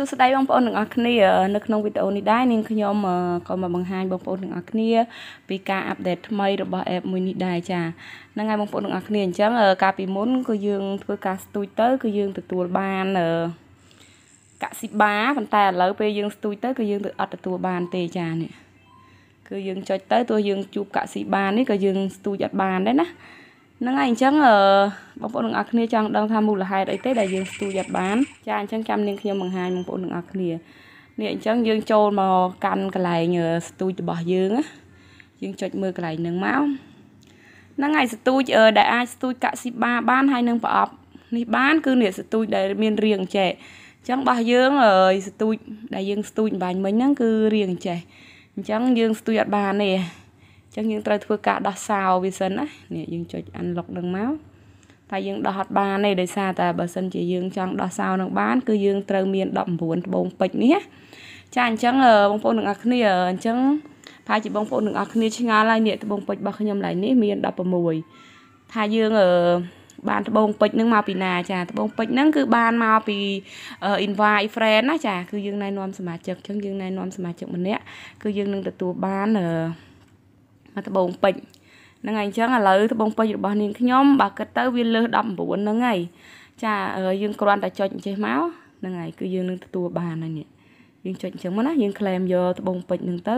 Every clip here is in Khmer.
សួស្តីបងប្អូនទាំងអស់គ្នានៅក្នុងវីដេអូនេះដែរនាងខ្ញុំក៏មកបង្ហាញបងប្អូនទាំងអស់គ្នាពីការអាប់ដេតថ្មីរបស់ app មួយនេះដែរចាហ្នឹងហើយបងប្អូនទាំងអស់គ្នាអញ្ចឹងកាលពីមុនគឺយើងធ្វើការស្ទូចទៅគឺយើងទទួលបានកសិបាប៉ុន្តែឥឡូវពេលយើងស្ទូចទៅគឺយើងអត់ទទួលបានទេចានេះគឺយើងចុចទៅទោះយើងជួបកសិបានេះក៏យើងស្ទូចអត់បានដែរណាហ្នឹងហើយអញ្ចឹងបងប្អូនទាំងអស់គ្នាចង់ដឹងថាមូលហេតុអីទេដែលយើងស្ទូចអត់បាន ចាអញ្ចឹងចាំនាងខ្ញុំបង្ហាញបងប្អូនទាំងអស់គ្នានេះអញ្ចឹងយើងចូលមកកាន់កន្លែងស្ទូចរបស់យើងយើងចុចមើលកន្លែងហ្នឹងមកហ្នឹងហើយស្ទូចដែលអាចស្ទូចកាក់ស៊ីបាបានហើយនឹងប្រអប់នេះបានគឺនេះស្ទូចដែលមានរាងចេះអញ្ចឹងរបស់យើងស្ទូចដែលយើងស្ទូចបាញ់មិញហ្នឹងគឺរាងចេះអញ្ចឹងយើងស្ទូចអត់បានទេចឹងយើងត្រូវធ្វើការដោះសោវាសិនណានេះយើងចុច unlock នឹងមកតែយើងដោះអត់បានទេដោយសារតែបើសិនជាយើងចង់ដោះសោនឹងបាន គឺយើងត្រូវមាន19ត្បូងពេជ្រនេះចាអញ្ចឹងបងប្អូនទាំងអស់គ្នាអញ្ចឹងប្រហែលជាបងប្អូនទាំងអស់គ្នាឆ្ងល់ហើយនេះត្បូងពេជ្ររបស់ខ្ញុំឡើយនេះមាន16ថាយើងអឺបានត្បូងពេជ្រនឹងមកពីណាចាត្បូងពេជ្រហ្នឹងគឺបានមកពី invite friend ណាចា គឺយើងណែនាំសមាជិកអញ្ចឹងយើងណែនាំសមាជិកម្នាក់គឺយើងនឹងទទួលបានអឺមកត្បូងពេជ្រហ្នឹងហើយអញ្ចឹងឥឡូវត្បូងពេជ្ររបស់នាងខ្ញុំបើគិតទៅវាលើស19ហ្នឹងហើយចាយើងគ្រាន់តែចុចចេះមកហ្នឹងហើយគឺយើងនឹងទទួលបានហើយនេះយើងចុចអញ្ចឹងមកណាយើងក្លែមយកត្បូងពេជ្រហ្នឹងទៅ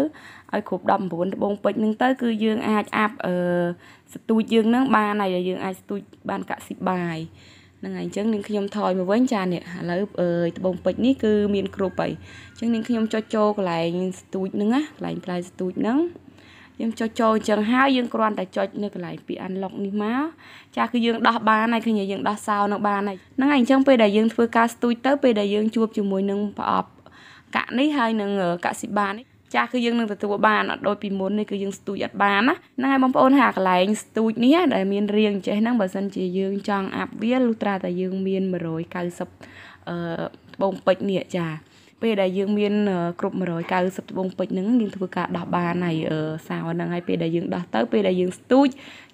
ឲ្យគ្រប់19ត្បូងពេជ្រហ្នឹងទៅគឺយើងអាចអាប់អឺស្ទូចយើងហ្នឹងបានហើយយើងអាចស្ទូចបានកសិបាយហ្នឹងហើយអញ្ចឹងនាងខ្ញុំថយមកវិញចានេះឥឡូវអើយត្បូងពេជ្រនេះគឺមានគ្រប់ហើយអញ្ចឹងនាងខ្ញុំចុចចូលកន្លែងស្ទូចហ្នឹងណាកន្លែងផ្លែស្ទូចហ្នឹងយើងចុចចូលអញ្ចឹងហើយយើងគ្រាន់តែចុចនៅកន្លែងពាក្យ unlock នេះមកចាគឺយើងដោះបានហើយឃើញយើងដោះសោនឹងបានហើយហ្នឹងហើយអញ្ចឹងពេលដែលយើងធ្វើការស្ទូចទៅពេលដែលយើង ជួបជាមួយនឹងប្រអប់កាក់នេះហើយនឹងកាក់ស៊ីបានេះចាស់គឺយើងនឹងទទួលបានអត់ដូចពីមុននេះគឺយើងស្ទូចអត់បានណាហ្នឹងហើយបងប្អូនហាកន្លែងស្ទូចនេះដែលមានរៀងចេះហ្នឹងបើសិនជាយើងចង់អាប់វាលុះត្រាតែយើងមាន190អឺត្បូងពេជ្រនេះចាពេលដែលយើងមានគ្រប់190ត្បូងពេជ្រហ្នឹងយើងធ្វើការដោះបានហើយសាវហ្នឹងហើយពេលដែលយើងដោះទៅពេលដែលយើងស្ទូច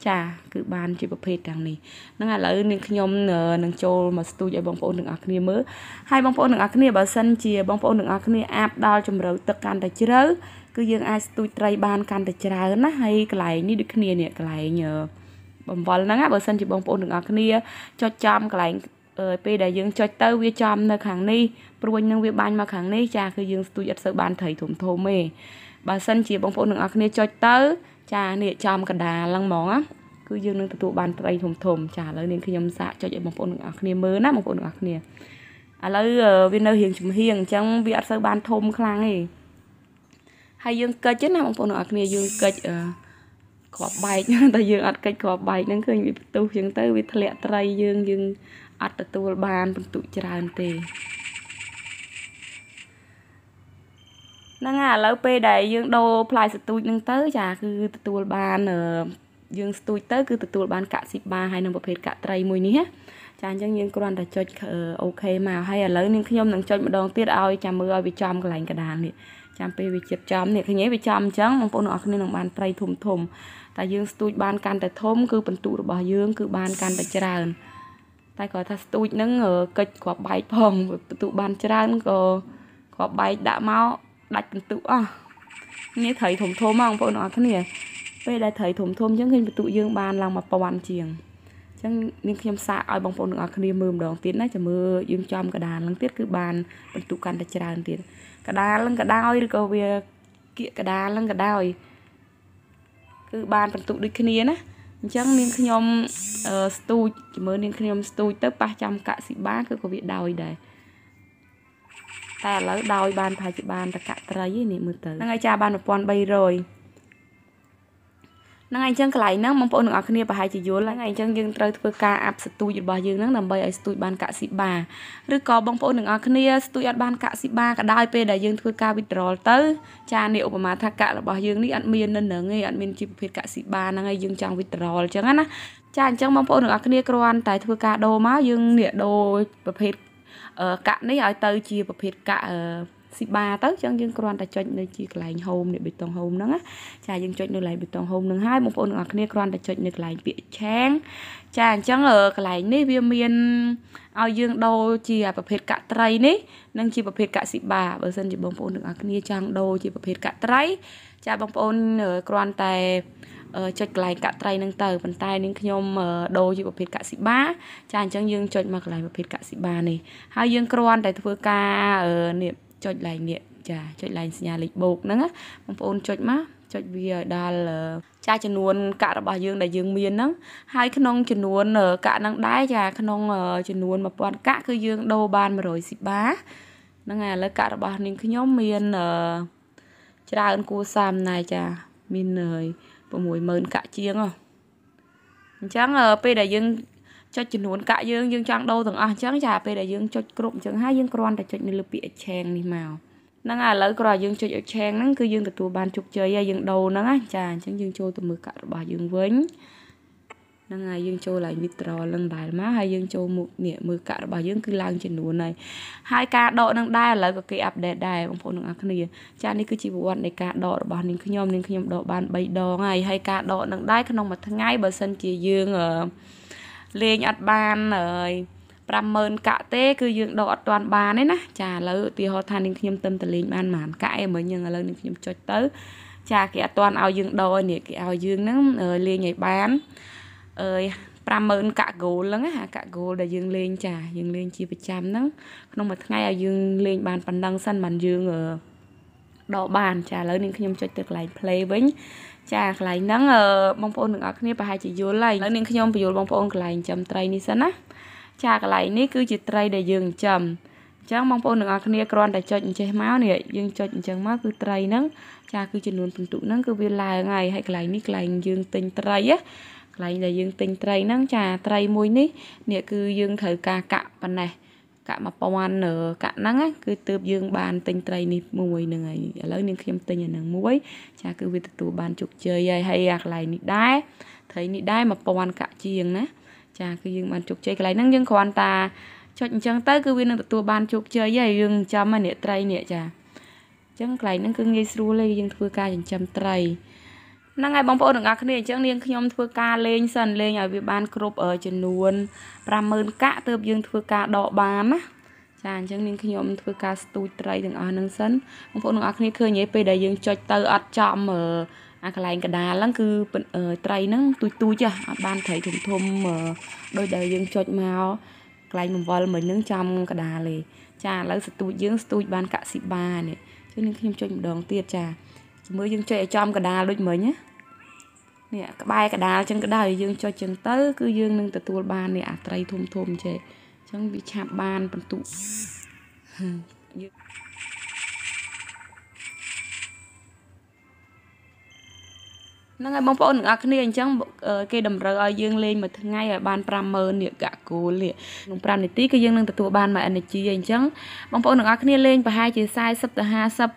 ចា គឺបានជាប្រភេទទាំងនេះហ្នឹងឥឡូវនាងខ្ញុំនឹងចូលមកស្ទូចឲ្យបងប្អូនទាំងអស់គ្នាមើលហើយបងប្អូនទាំងអស់គ្នាបើសិនជាបងប្អូនទាំងអស់គ្នាអាប់ដល់ជម្រៅទឹកកាន់តែជ្រៅគឺយើងអាចស្ទូចត្រីបានកាន់តែច្រើនណាហើយកន្លែងនេះដូចគ្នានេះកន្លែងបំវល់ហ្នឹងបើសិនជាបងប្អូនទាំងអស់គ្នាចត់ចំកន្លែងពេលដែលយើងចុចទៅវាចំនៅខាងនេះព្រួយនឹងវាបាញ់មកខាងនេះចាគឺយើងស្ទួចអត់សូវបានត្រីធំធំទេបើសិនជាបងប្អូនទាំងអស់គ្នាចុចទៅចានេះចំកណ្ដាលឡើងហ្មងណាគឺយើងនឹងទទួលបានត្រីធំធំ ចាឥឡូវនាងខ្ញុំសាកចុចឲ្យបងប្អូនទាំងអស់គ្នាមើលណាបងប្អូនទាំងអស់គ្នាឥឡូវវានៅរៀងចំហៀងអញ្ចឹងវាអត់សូវបានធំខ្លាំងទេហើយយើងកិច្ចណាបងប្អូនទាំងអស់គ្នាយើងកិច្ចក្របបែកតែយើងអត់កិច្ចក្របបែកហ្នឹងឃើញវាផ្ទុះអញ្ចឹងទៅវាធ្លាក់ត្រីយើងយើងអត់ទទួលបានពិន្ទុច្រើនទេហ្នឹងហើយឥឡូវពេលដែលយើងដូរផ្លែស្ទូចហ្នឹងទៅចាគឺទទួលបានយើងស្ទូចទៅគឺទទួលបានកាក់ស៊ីបាហើយនឹងប្រភេទកាក់ត្រីមួយនេះចាអញ្ចឹងយើងគ្រាន់តែចុចអូខេមកហើយឥឡូវនាងខ្ញុំនឹងចុចម្ដងទៀតឲ្យចាំមើលឲ្យវាចំកន្លែងកដាលនេះចាំពេលវាជិតចំនេះឃើញទេវាចំអញ្ចឹងបងប្អូនទាំងអស់គ្នានឹងបានត្រីធំធំតែយើងស្ទូចបានកាន់តែធំគឺពិន្ទុរបស់យើង គឺបានកាន់តែច្រើនតែគាត់ថាស្ទូចហ្នឹងកិច្ចគ្រាប់បែកផងទទួលបានច្រើនក៏គ្រាប់បែកដាក់មកដាច់ពិន្ទុអស់នេះត្រីធំធំហ្មងបងប្អូនអរគ្នាពេលដែលត្រីធំធំអញ្ចឹងឃើញពិន្ទុយើងបានឡើង1000ជាងអញ្ចឹងនាងខ្ញុំសាកឲ្យបងប្អូនទាំងអស់គ្នាមើលម្ដងទៀតណាចាំមើលយើងចំកដាលហ្នឹងទៀតគឺបានពិន្ទុកាន់តែច្រើនទៀតកដាលហ្នឹងកដោយឬក៏វាគៀកកដាលហ្នឹងកដោយគឺបានពិន្ទុដូចគ្នាណាអញ្ចឹងនាងខ្ញុំស្ទូចជាមួយនាងខ្ញុំស្ទូចទៅប៉ះចាំកសិបាគឺក៏វាដោយដែរតែឥឡូវដោយបានប្រហែលជាបាន តកត្រីនេះមើលទៅហ្នឹងហើយចាបាន1300ហ្នឹងហើយអញ្ចឹងកន្លែងហ្នឹងបងប្អូនទាំងអស់គ្នាប្រហែលជាយល់ហ្នឹងហើយអញ្ចឹងយើងត្រូវធ្វើការអាប់ស្ទូចរបស់យើងហ្នឹងដើម្បីឲ្យស្ទូចបានកសិបាឬក៏បងប្អូនទាំងអស់គ្នាស្ទូចអត់បានកសិបាក៏ដោយពេលដែលយើងធ្វើការ withdrawal ទៅចានេះឧបមាថាកាក់របស់យើងនេះអត់មាននៅនឹងទេអត់មានជីវភាពកសិបាហ្នឹងហើយយើងចង់ withdrawal អញ្ចឹងណាចាអញ្ចឹងបងប្អូនទាំងអស់គ្នាគ្រាន់តែធ្វើការដូរមកយើងនេះដូរប្រភេទកាក់នេះឲ្យទៅជាប្រភេទកាក់ស៊ីបាទៅអញ្ចឹងយើងគ្រាន់តែចុចនៅជាកន្លែង home នៃបេតុង home ហ្នឹងណាចាយើងចុចនៅកន្លែងបេតុង home ហ្នឹងហើយបងប្អូនទាំងអស់គ្នាគ្រាន់តែចុចនៅកន្លែងពាក្យឆាងចាអញ្ចឹងកន្លែងនេះវាមានឲ្យយើងដូរជាប្រភេទកាក់ត្រីនេះនិងជាប្រភេទកាក់ស៊ីបាបើសិនជាបងប្អូនទាំងអស់គ្នាចង់ដូរជាប្រភេទកាក់ត្រីចាបងប្អូនគ្រាន់តែចុចកន្លែងកាក់ត្រីនឹងទៅប៉ុន្តែនាងខ្ញុំដូរជាប្រភេទកសិបាចាអញ្ចឹងយើងចុចមកកន្លែងប្រភេទកសិបានេះហើយយើងគ្រាន់តែធ្វើការនេះចុច line នេះចាចុច line សញ្ញាលេខបូកហ្នឹងណាបងប្អូនចុចមកចុចវាឲ្យដល់ចាចំនួន កាក់របស់យើងដែលយើងមានហ្នឹងហើយក្នុងចំនួន កាក់ហ្នឹងដែរចាក្នុងចំនួន1000កាក់គឺយើងដូរបាន100ស៊ីបាហ្នឹងហើយឥឡូវកាក់របស់នាងខ្ញុំមានច្រើនគួសាមណែចាមាន60000កាក់ជាងអញ្ចឹងពេលដែលយើងចុចចំនួនកាក់យើងយើងចង់ដូរទាំងអស់អញ្ចឹងចាពេលដែលយើងចុចគ្រប់អញ្ចឹងហើយយើងគ្រាន់តែចុចនៅលើពាក្យ exchange នេះមកហ្នឹងហើយឥឡូវគ្រាន់តែយើងចុច exchange ហ្នឹងគឺយើងទទួលបានជោគជ័យហើយយើងដូរហ្នឹងណាចាអញ្ចឹងយើងចូលទៅមើលកាក់របស់យើងវិញហ្នឹងហើយយើងចូលឡើង withdrawal នឹងដែរមកហើយយើងចូលមុខនេះមើលកាក់របស់យើងគឺឡើងចំនួនហើយហើយការដកនឹងដែរឥឡូវក៏គេ update ដែរបងប្អូនទាំងអស់គ្នាចានេះគឺជាប្រវត្តិនៃការដករបស់នាងខ្ញុំនាងខ្ញុំដកបាន3ដងហើយហើយការដកនឹងដែរក្នុងមួយថ្ងៃបើសិនជាយើងអឺលេងអត់បានហើយ50000កាក់ទេគឺយើងដកអត់ទាន់បានទេណាចាឥឡូវឧទាហរណ៍ថានាងខ្ញុំទៅទៅលេងបានប្រហែលកាក់ឯងមិញយើងឥឡូវនាងខ្ញុំចុចទៅ ចាគេអត់ទាន់ឲ្យយើងដកនេះគេឲ្យយើងហ្នឹងលេងឲ្យបានអើយ50000កាក់ goal ហ្នឹងអាកាក់ goal ដែលយើងលេងចាយើងលេងជាប្រចាំហ្នឹងក្នុងមួយថ្ងៃឲ្យយើងលេង បានប៉ុណ្ណឹងសិនមិនយើងដកបាន ចាឥឡូវនាងខ្ញុំចុចទៅកន្លែង play វិញចាកន្លែងហ្នឹងបងប្អូនទាំងអស់គ្នាប្រហែលជាយល់ហើយឥឡូវនាងខ្ញុំបញ្យល់បងប្អូនកន្លែងចំត្រីនេះសិនណាចាកន្លែងនេះគឺជាត្រីដែលយើងចំអញ្ចឹងបងប្អូនទាំងអស់គ្នាគ្រាន់តែចុចអញ្ចេះមកនេះយើងចុចអញ្ចឹងមកគឺត្រីហ្នឹងចាគឺចំនួនពិន្ទុហ្នឹងគឺវាឡើងហើយហើយកន្លែងនេះកន្លែងយើងទិញត្រីណាកន្លែងដែលយើងទិញត្រីហ្នឹងចាត្រីមួយនេះនេះគឺយើងត្រូវការកាក់ប៉ុណ្ណេះកាក់1000កាក់ហ្នឹងគឺទើបយើងបានទិញត្រីនេះមួយហ្នឹងហើយឥឡូវនាងខ្ញុំទិញអាហ្នឹងមួយ ចាគឺវាទទួលបានជោគជ័យហើយហើយអាកន្លែងនេះដែរត្រីនេះដែរ1000កាក់ជាងណាចាគឺយើងបានជោគជ័យកន្លែងហ្នឹងយើងគ្រាន់តាចុចអញ្ចឹងទៅគឺវានឹងទទួលបានជោគជ័យហើយយើងចាំអ្នកត្រីនេះចាអញ្ចឹងកន្លែងហ្នឹងគឺងាយស្រួលទេយើងធ្វើការចិញ្ចឹមត្រីហ្នឹងហើយបងប្អូនទាំងអស់គ្នាអញ្ចឹងនាងខ្ញុំធ្វើការលេងសិនលេងឲ្យវាបានគ្រប់ចំនួន50000កាក់ទើបយើង ធ្វើការដកបានណាចាអញ្ចឹងនាងខ្ញុំធ្វើការស្ទូចត្រីទាំងអស់ហ្នឹងសិនបងប្អូនទាំងអស់គ្នាឃើញទេពេលដែលយើងចុចទៅអត់ចំអាកន្លែងកដាលហ្នឹងគឺត្រីហ្នឹងទូចទូចអត់បានត្រីធំធំដោយដែលយើងចុចមកកន្លែងបង្វិលមិញហ្នឹងចំកដាលទេចាឥឡូវស្ទូចយើងស្ទូចបានកាក់ស៊ីបានេះជឿនាងខ្ញុំចុចម្ដងទៀតចាជំនួយយើងចុចឲ្យចំកដាលដូចមិញណានេះក្បែរកដាលចឹងក្ដៅយើងចុចចឹងទៅ គឺយើងនឹងទទួលបាននេះអាត្រីធំធំចេះអញ្ចឹងវាឆាប់បានបន្ទុកយើងហ្នឹងហើយបងប្អូនទាំងអស់គ្នាអញ្ចឹងគេតម្រូវឲ្យយើងលេងមួយថ្ងៃឲ្យបាន50000នាកាគូលនេះក្នុង5នាទីគឺយើងនឹងទទួលបានមួយ energy អញ្ចឹងបងប្អូនទាំងអស់គ្នាលេងប្រហែលជា40ទៅ50ដ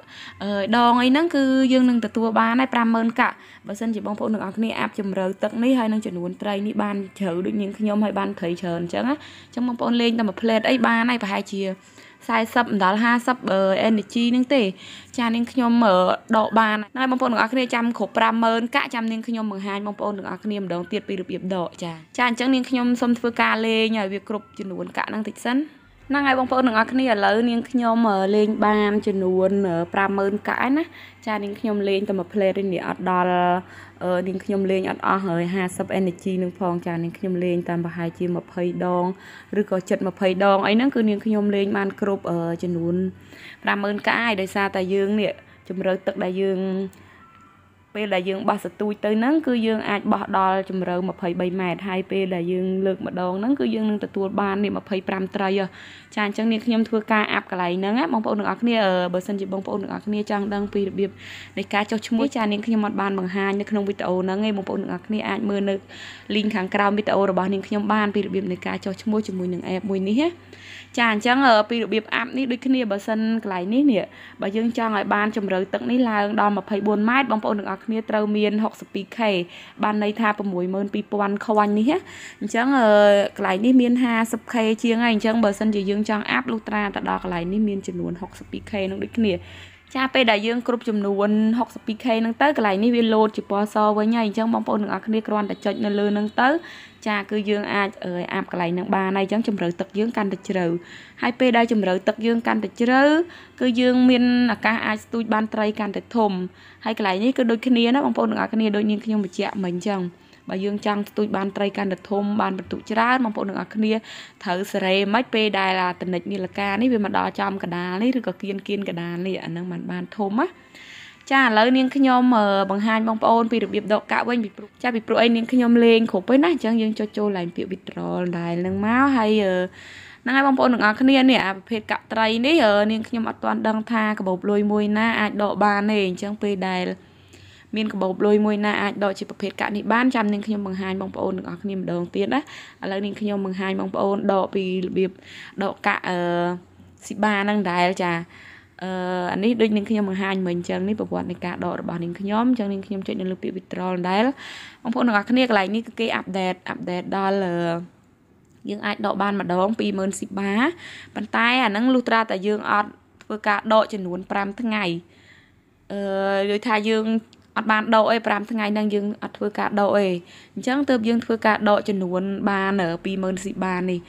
ងអីហ្នឹងគឺយើងនឹងទទួលបានហើយ50000កាបើសិនជាបងប្អូនទាំងអស់គ្នាអាប់ជំរឿទឹកនេះហើយនឹងចំនួន ត្រីនេះបានជ្រៅដូចនាងខ្ញុំហើយបានត្រីច្រើនអញ្ចឹងណាអញ្ចឹងបងប្អូនលេងតែមួយផ្លេតអីបានហើយប្រហែលជា40ដល់50 energy ហ្នឹងទេ ចានាងខ្ញុំដកបានហើយបងប្អូនទាំងអស់គ្នាចាំគ្រប់50000កាក់ចាំនាងខ្ញុំបង្ហាញបងប្អូនទាំងអស់គ្នាម្ដងទៀតពីរបៀបដកចាចាអញ្ចឹងនាងខ្ញុំសូមធ្វើការលេងឲ្យវាគ្រប់ចំនួនកាក់ហ្នឹងតិចសិនហ្នឹងហើយបងប្អូនទាំងអស់គ្នាឥឡូវនាងខ្ញុំលេង បានចំនួន50000កាក់ហើយណាចានាងខ្ញុំលេងតែមួយ plate នេះអត់ដល់នាងខ្ញុំលេងអត់អស់ហើយ50 energy នឹងផងចានាងខ្ញុំលេងតាមប្រហែលជា20ដងឬក៏ចិត្ត20ដងអីហ្នឹងគឺនាងខ្ញុំលេងបានគ្រប់ចំនួន50000កាក់ហើយដោយសារតែយើងនេះជំរឿទឹកដែលយើងពេលដែលយើងបោះសទូចទៅហ្នឹងគឺយើងអាចបោះដល់ជម្រៅ23ម៉ែត្រហើយពេលដែលយើងលើកម្ដងហ្នឹងគឺយើងនឹងទទួលបាននេះ25ត្រីចាអញ្ចឹងនេះខ្ញុំធ្វើការអាប់កន្លែងហ្នឹងណាបងប្អូនទាំងអស់គ្នាបើសិនជាបងប្អូនទាំងអស់គ្នាចង់ដឹងពីរបៀបនៃការចុះឈ្មោះចានាងខ្ញុំអត់បានបង្ហាញនៅក្នុងវីដេអូហ្នឹងឯងបងប្អូនទាំងអស់គ្នាអាចមើលនៅ link ខាងក្រោមវីដេអូរបស់នាងខ្ញុំបានពីរបៀបនៃការចុះឈ្មោះជាមួយនឹង app មួយនេះណាចាអញ្ចឹងពីរបៀបអាប់នេះដូចគ្នាបើសិនកន្លែងនេះនេះបើយើងចង់ឲ្យបានជម្រៅទឹកនេះឡើងដល់24ម៉ែត្របងប្អូនទាំងអស់ល់គ្នាត្រូវមាន 62k បានន័យថា62000ខ្វាញ់នេះអញ្ចឹងកន្លែងនេះមាន 50k ជាងហើយអញ្ចឹងបើសិនជាយើងចង់អាប់លុះត្រាទៅដល់កន្លែងនេះមានចំនួន 62k នឹងដូចគ្នាចាពេលដែលយើងគ្រប់ចំនួន 62k ហ្នឹងទៅកន្លែងនេះវាលោតជាពណ៌សវិញហើយអញ្ចឹងបងប្អូនទាំងអស់គ្នាគ្រាន់តែចុចនៅលើហ្នឹងទៅ ចាគឺយើងអាចអាប់កន្លែងហ្នឹងបានហើយអញ្ចឹងជំរឿទឹកយើងកាន់តែជ្រៅហើយពេលដែលជំរឿទឹកយើងកាន់តែជ្រៅគឺយើងមានឱកាសអាចស្ទូចបានត្រីកាន់តែធំហើយកន្លែងនេះគឺដូចគ្នាណាបងប្អូនទាំងអស់គ្នាដូចនាងខ្ញុំបញ្ជាក់មិញអញ្ចឹងបើយើងចង់ស្ទូចបានត្រីកាន់តែធំបានបន្ទុកច្រើនបងប្អូនទាំងអស់គ្នាត្រូវសេរីមិនពេលដែលអាតនិចនីលកានេះវាមកដល់ចំកដាលនេះឬក៏គៀនគៀនកដាលនេះអានឹងมันបានធំណាចាឥឡូវនាងខ្ញុំបង្ហាញបងប្អូនពីរបៀបដកកាក់វិញពីព្រោះចាពីព្រោះអីនាងខ្ញុំលេងគ្រប់ពេលណាអញ្ចឹងយើងចុចចូលឡើងពាក្យ withdrawal ដែរនឹងមកហើយហ្នឹងហើយបងប្អូនទាំងអស់គ្នានេះអាប្រភេទកាក់ត្រីនេះនាងខ្ញុំអត់ទាន់ដឹងថាកាបូបលុយមួយណាអាចដកបានទេអញ្ចឹងពេលដែលមានកាបូបលុយមួយណាអាចដកជាប្រភេទកាក់នេះបានចាំនាងខ្ញុំបង្ហាញបងប្អូនទាំងអស់គ្នាម្ដងទៀតណាឥឡូវនាងខ្ញុំបង្ហាញបងប្អូនដកពីរបៀបដកកាក់អឺស៊ីបាហ្នឹងដែរចាអឺអានេះដូចនឹងខ្ញុំបង្ហាញមិញអញ្ចឹងនេះប្រវត្តិនៃការដករបស់នឹងខ្ញុំអញ្ចឹងនឹងខ្ញុំចុចនៅលើពាក្យ withdrawal ដែរបងប្អូនទាំងអស់គ្នាកន្លែងនេះគឺគេ update update ដល់អឺយើងអាចដកបាន ម្ដង20000ស៊ីបាប៉ុន្តែអាហ្នឹងលុះត្រាតែយើងអត់ធ្វើការដកចំនួន5ថ្ងៃអឺនិយាយថាយើងអត់បានដកអី5ថ្ងៃហ្នឹងយើងអត់ធ្វើការដកអីអញ្ចឹងទើបយើងធ្វើការដកចំនួនបាន20000ស៊ីបាននេះ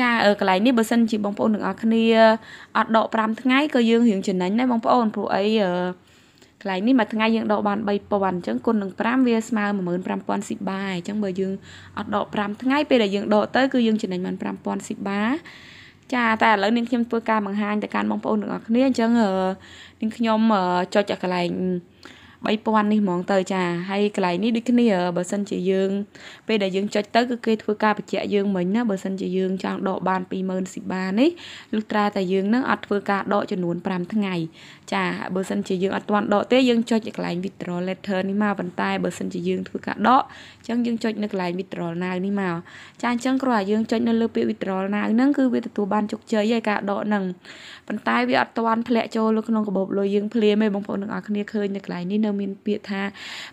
ចាកន្លែងនេះបើសិនជាបងប្អូនទាំងអស់គ្នាអត់ដក5ថ្ងៃក៏យើងរៀងចំណេញដែរបងប្អូនព្រោះអីកន្លែងនេះមួយថ្ងៃយើងដកបាន3000អញ្ចឹងគុណនឹង5វាស្មើ15000ស៊ីបាអញ្ចឹងបើយើងអត់ដក5ថ្ងៃពេលដែលយើងដកទៅ គឺយើងចំណេញបាន5000ស៊ីបាចាតែឥឡូវនាងខ្ញុំធ្វើការបង្ហាញទៅកាន់បងប្អូនទាំងអស់គ្នាអញ្ចឹងនាងខ្ញុំចុចកន្លែង3000នេះហ្មងទៅចាហើយកន្លែងនេះដូចគ្នាបើសិនជាយើងពេលដែលយើងចុចទៅគឺគេធ្វើការបញ្ជាក់យើងមិញណាបើសិនជាយើងចង់ដកបាន20000ស៊ីបានេះលុះត្រាតែយើងនឹងអត់ធ្វើការដកចំនួន5ថ្ងៃចាបើសិនជាយើងអត់ទាន់ដកទេយើងចុចកន្លែង withdrawal letter នេះមកប៉ុន្តែបើសិនជាយើងធ្វើការដកអញ្ចឹងយើងចុចនៅកន្លែង withdrawal now នេះមកចាអញ្ចឹងគ្រាន់តែយើងចុចនៅលើពាក្យ withdrawal now ហ្នឹងគឺវាទទួលបានជោគជ័យហើយការដកហ្នឹងប៉ុន្តែវាអត់ទាន់ធ្លាក់ចូលក្នុងកាបូបលុយយើងភ្លាមទេបងប្អូនទាំងអស់គ្នាឃើញនៅកន្លែងនេះនៅនៅមានពាក្យថា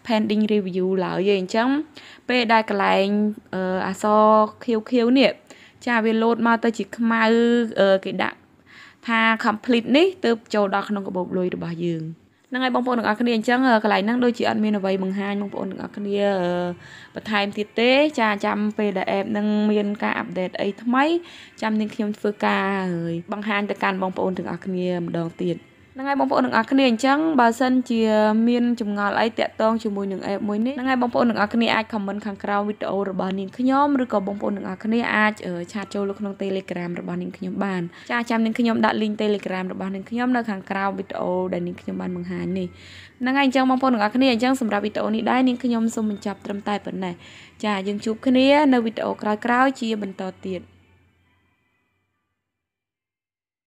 pending review ឡើយឯងអញ្ចឹងពេលដែលកន្លែងអសខៀវខៀវនេះចាវាលោតមកទៅជាខ្មៅគេដាក់ថា complete នេះទើបចូលដល់ក្នុងកាបូបលុយរបស់យើងហ្នឹងហើយបងប្អូនទាំងអស់គ្នាអញ្ចឹងកន្លែងហ្នឹងដូចជាអត់មានអ្វីបង្ហាញបងប្អូនទាំងអស់គ្នាបន្ថែមទៀតទេ ចាចាំពេលដែល app ហ្នឹងមានការអាប់ដេតអីថ្មីចាំនាងខ្ញុំធ្វើការហើយបង្ហាញទៅកាន់បងប្អូនទាំងអស់គ្នាម្ដងទៀតហ្នឹងហើយបងប្អូនទាំងអស់គ្នាអញ្ចឹងបើសិនជាមានចម្ងល់អីតាក់ទងជាមួយនឹង app មួយនេះហ្នឹងហើយបងប្អូនទាំងអស់គ្នាអាច comment ខាងក្រោមវីដេអូរបស់នាងខ្ញុំឬក៏បងប្អូនទាំងអស់គ្នាអាចឆាតចូលក្នុង Telegram របស់នាងខ្ញុំបាន ចាចាំនាងខ្ញុំដាក់ link Telegram របស់នាងខ្ញុំនៅខាងក្រោមវីដេអូដែលនាងខ្ញុំបានបង្ហាញនេះហ្នឹងហើយអញ្ចឹងបងប្អូនទាំងអស់គ្នាអញ្ចឹងសម្រាប់វីដេអូនេះដែរនាងខ្ញុំសូមបញ្ចប់ត្រឹមតែប៉ុណ្ណេះចាយើងជួបគ្នានៅវីដេអូក្រោយៗជាបន្តទៀត